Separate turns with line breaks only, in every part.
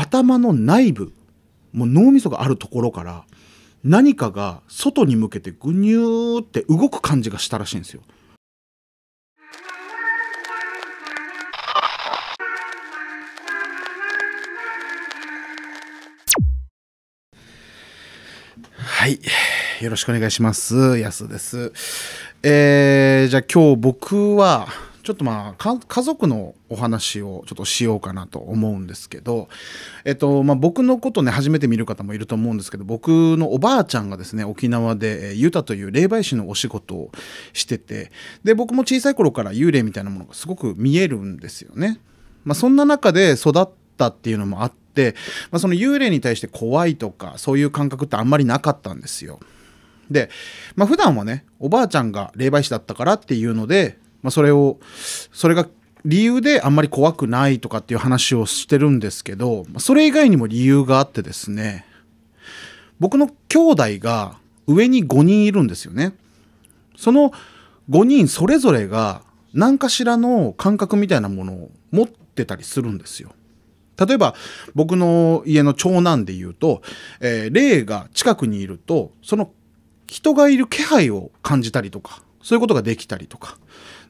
頭の内部もう脳みそがあるところから何かが外に向けてぐにゅーって動く感じがしたらしいんですよ。はい。よろしくお願いします。安です。えー、じゃあ今日僕は、ちょっとまあ家族のお話をちょっとしようかなと思うんですけど、えっとまあ、僕のことね初めて見る方もいると思うんですけど僕のおばあちゃんがですね沖縄でユタという霊媒師のお仕事をしててで僕も小さい頃から幽霊みたいなものがすごく見えるんですよね。まあ、そんな中で育ったっていうのもあって、まあ、その幽霊に対して怖いとかそういう感覚ってあんまりなかったんですよ。で、まあ、普段はねおばあちゃんが霊媒師だったからっていうのでまあ、それをそれが理由であんまり怖くないとかっていう話をしてるんですけどそれ以外にも理由があってですね僕の兄弟が上に5人いるんですよねその5人それぞれが何かしらの感覚みたいなものを持ってたりするんですよ例えば僕の家の長男で言うと、えー、霊が近くにいるとその人がいる気配を感じたりとかそういうことができたりとか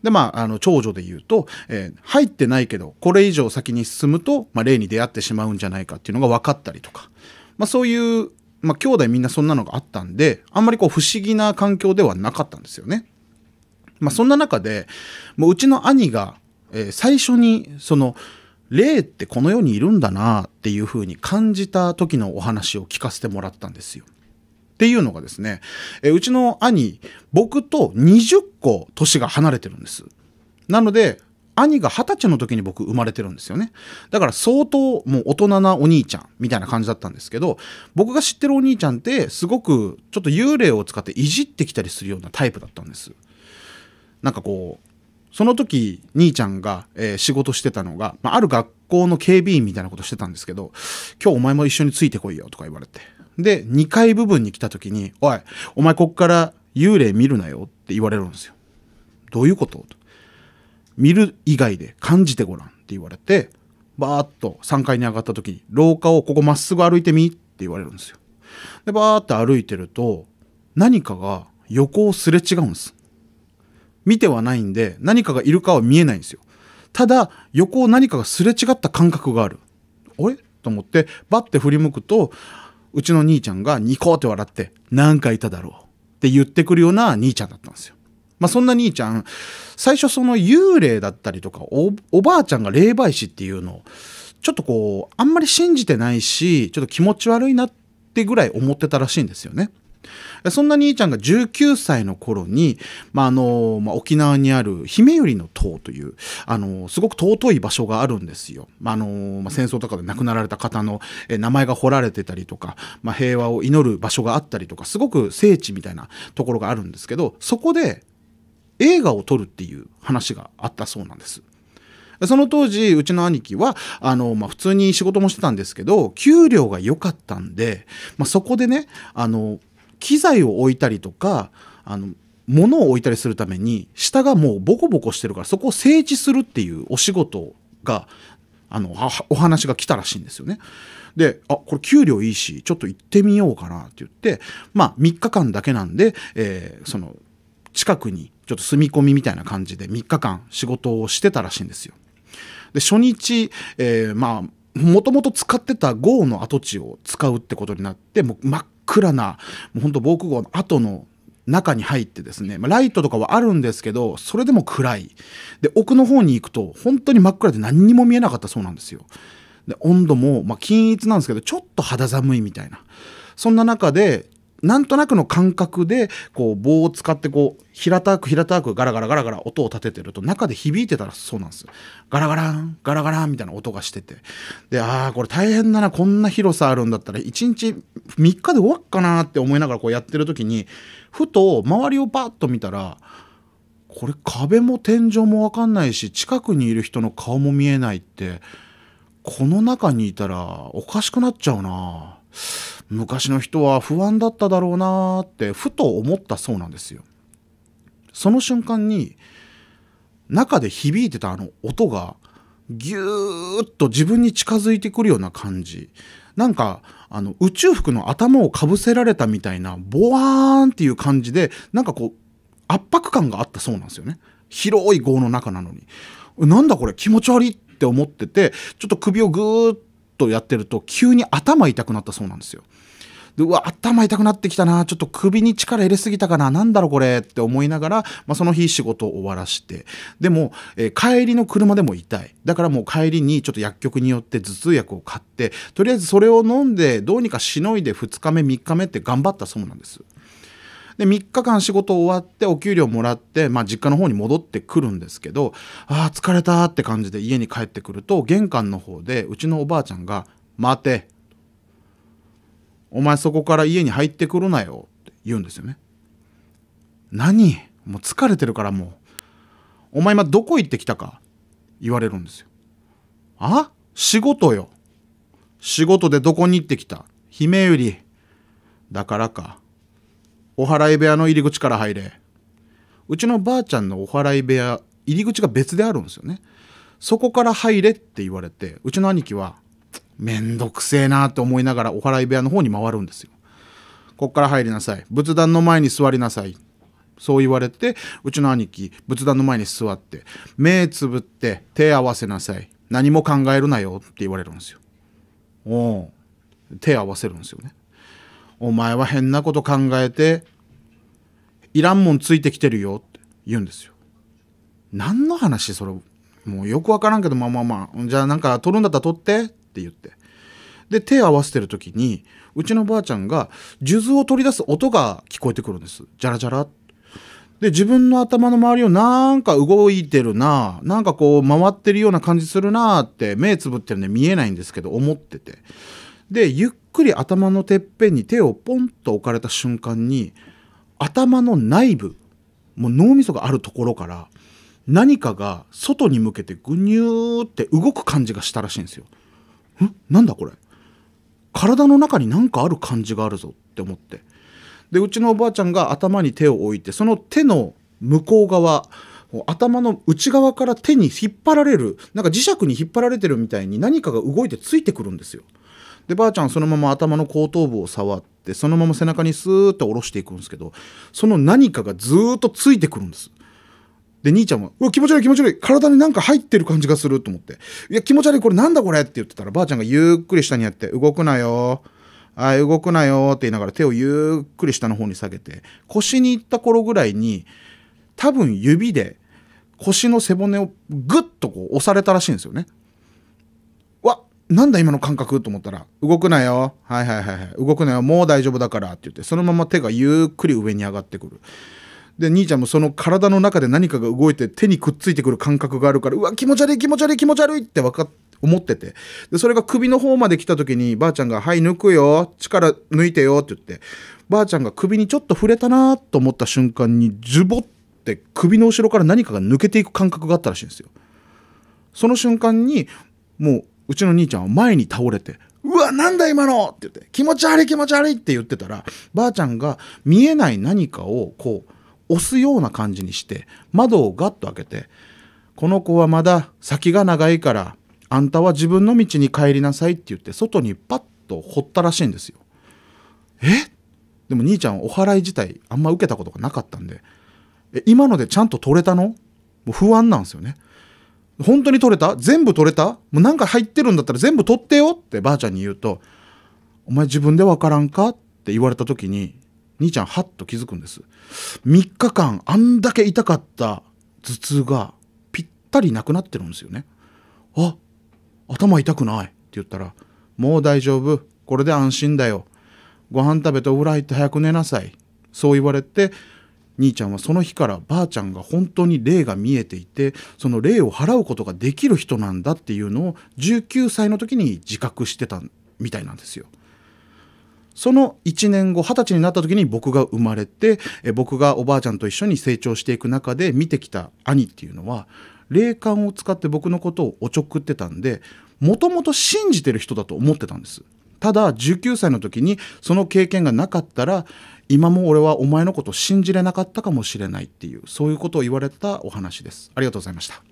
で、まあ、あの、長女で言うと、えー、入ってないけど、これ以上先に進むと、まあ、霊に出会ってしまうんじゃないかっていうのが分かったりとか、まあ、そういう、まあ、兄弟みんなそんなのがあったんで、あんまりこう、不思議な環境ではなかったんですよね。まあ、そんな中で、もう、うちの兄が、えー、最初に、その、霊ってこの世にいるんだなっていうふうに感じた時のお話を聞かせてもらったんですよ。っていうのがですね、えうちの兄、僕と20個年が離れてるんです。なので、兄が二十歳の時に僕生まれてるんですよね。だから相当もう大人なお兄ちゃんみたいな感じだったんですけど、僕が知ってるお兄ちゃんってすごくちょっと幽霊を使っていじってきたりするようなタイプだったんです。なんかこう、その時兄ちゃんが、えー、仕事してたのが、まあ、ある学校の警備員みたいなことしてたんですけど、今日お前も一緒についてこいよとか言われて。で2階部分に来た時に「おいお前こっから幽霊見るなよ」って言われるんですよ。どういうことと見る以外で感じてごらんって言われてバーッと3階に上がった時に廊下をここまっすぐ歩いてみって言われるんですよ。でバーッと歩いてると何かが横をすれ違うんです。見てはないんで何かがいるかは見えないんですよ。ただ横を何かがすれ違った感覚がある。あれと思ってバッて振り向くとうちの兄ちゃんがニコって笑って何回いただろうって言ってくるような兄ちゃんだったんですよ。まあ、そんな兄ちゃん最初その幽霊だったりとかおばあちゃんが霊媒師っていうのをちょっとこうあんまり信じてないしちょっと気持ち悪いなってぐらい思ってたらしいんですよね。そんな兄ちゃんが19歳の頃に、まあ、あの、まあ、沖縄にある姫百合の塔という、あの、すごく尊い場所があるんですよ。まあ、あの、まあ、戦争とかで亡くなられた方の名前が彫られてたりとか、まあ、平和を祈る場所があったりとか、すごく聖地みたいなところがあるんですけど、そこで映画を撮るっていう話があったそうなんです。その当時、うちの兄貴は、あの、まあ、普通に仕事もしてたんですけど、給料が良かったんで、まあ、そこでね、あの、機材を置いたりとかあの物を置いたりするために下がもうボコボコしてるからそこを整地するっていうお仕事があのお話が来たらしいんですよね。で、あ、これ給料いいし、ちょっと行ってみようかなって言って、まあ3日間だけなんで、えー、その近くにちょっと住み込みみたいな感じで3日間仕事をしてたらしいんですよ。で、初日、えー、まあ、もともと使ってた GO の跡地を使うってことになって、もう真っ暗なもうほんと防空壕の後の中に入ってですね、まあ、ライトとかはあるんですけどそれでも暗いで奥の方に行くと本当に真っ暗で何にも見えなかったそうなんですよで温度も、まあ、均一なんですけどちょっと肌寒いみたいなそんな中でなんとなくの感覚でこう棒を使ってこう平たく平たくガラガラガラガラ音を立ててると中で響いてたらそうなんですよガラガランガラガランみたいな音がしててでああこれ大変だなこんな広さあるんだったら1日3日で終わっかなって思いながらこうやってる時にふと周りをパッと見たらこれ壁も天井も分かんないし近くにいる人の顔も見えないってこの中にいたらおかしくなっちゃうな昔の人は不安だっただろうなってふと思ったそうなんですよ。その瞬間に中で響いてたあの音がぎゅーっと自分に近づいてくるような感じなんかあの宇宙服の頭をかぶせられたみたいなボワーンっていう感じでなんかこう圧迫感があったそうなんですよね広い号の中なのになんだこれ気持ち悪いって思っててちょっと首をグーっとやってると急に頭痛くなったそうなんですよ。でうわ頭痛くなってきたなちょっと首に力入れすぎたかな何だろうこれって思いながら、まあ、その日仕事を終わらしてでも、えー、帰りの車でも痛いだからもう帰りにちょっと薬局によって頭痛薬を買ってとりあえずそれを飲んでどうにかしのいで2日目3日目って頑張ったそうなんです。で3日間仕事終わってお給料もらって、まあ、実家の方に戻ってくるんですけどああ疲れたって感じで家に帰ってくると玄関の方でうちのおばあちゃんが「待て」お前そこから家に入ってくるなよって言うんですよね。何もう疲れてるからもう。お前今どこ行ってきたか言われるんですよ。あ仕事よ。仕事でどこに行ってきた姫百合。だからか。お祓い部屋の入り口から入れうちのばあちゃんのお祓い部屋入り口が別であるんですよねそこから入れって言われてうちの兄貴はめんどくせえなと思いながらお祓い部屋の方に回るんですよこっから入りなさい仏壇の前に座りなさいそう言われてうちの兄貴仏壇の前に座って目つぶって手合わせなさい何も考えるなよって言われるんですよおお手合わせるんですよねお前は変なこと考えていらんもんついてきてるよって言うんですよ。何の話それもうよくわからんけどまあまあまあじゃあなんか取るんだったら取ってって言ってで手合わせてる時にうちのばあちゃんが数珠を取り出す音が聞こえてくるんですらじゃらって、で自分の頭の周りをなんか動いてるななんかこう回ってるような感じするなって目つぶってるんで見えないんですけど思っててでゆっくり頭のてっぺんに手をポンと置かれた瞬間に頭の内部もう脳みそがあるところから何かが外に向けてぐにゅーって動く感じがしたらしいんですよ。んなんだこれ体の中に何かある感じがあるぞって思ってでうちのおばあちゃんが頭に手を置いてその手の向こう側頭の内側から手に引っ張られるなんか磁石に引っ張られてるみたいに何かが動いてついてくるんですよ。でばあちゃんそのまま頭の後頭部を触ってそのまま背中にスーッと下ろしていくんですけどその何かがずっとついてくるんですで兄ちゃんは「うわ気持ち悪い気持ち悪い体になんか入ってる感じがする」と思って「いや気持ち悪いこれなんだこれ」って言ってたらばあちゃんがゆっくり下にやって「動くなよ」あ動くなよって言いながら手をゆっくり下の方に下げて腰に行った頃ぐらいに多分指で腰の背骨をグッとこう押されたらしいんですよね。わなんだ今の感覚と思ったら、動くなよ。はいはいはいはい。動くなよ。もう大丈夫だからって言って、そのまま手がゆっくり上に上がってくる。で、兄ちゃんもその体の中で何かが動いて手にくっついてくる感覚があるから、うわ、気持ち悪い気持ち悪い気持ち悪いってかっ思ってて。で、それが首の方まで来た時に、ばあちゃんが、はい、抜くよ。力抜いてよって言って、ばあちゃんが首にちょっと触れたなと思った瞬間に、ズボって首の後ろから何かが抜けていく感覚があったらしいんですよ。その瞬間に、もううちの兄ちゃんは前に倒れて、うわ、なんだ今のって言って、気持ち悪い気持ち悪いって言ってたら、ばあちゃんが見えない何かをこう、押すような感じにして、窓をガッと開けて、この子はまだ先が長いから、あんたは自分の道に帰りなさいって言って、外にパッと掘ったらしいんですよ。えでも兄ちゃんお祓い自体あんま受けたことがなかったんで、え今のでちゃんと取れたのもう不安なんですよね。本当に取れた全部取れたもうなんか入ってるんだったら全部取ってよってばあちゃんに言うと、お前自分でわからんかって言われた時に、兄ちゃんはっと気づくんです。3日間あんだけ痛かった頭痛がぴったりなくなってるんですよね。あ、頭痛くないって言ったら、もう大丈夫。これで安心だよ。ご飯食べてお風呂入って早く寝なさい。そう言われて、兄ちゃんはその日からばあちゃんが本当に霊が見えていてその霊を払うことができる人なんだっていうのを19歳の時に自覚してたみたいなんですよ。その1年後、20歳になった時に僕が生まれて、僕がおばあちゃんと一緒に成長していく中で見てきた兄っていうのは、霊感を使って僕のことをおちょくってたんで、もともと信じてる人だと思ってたんです。ただ19歳の時にその経験がなかったら今も俺はお前のこと信じれなかったかもしれないっていうそういうことを言われたお話ですありがとうございました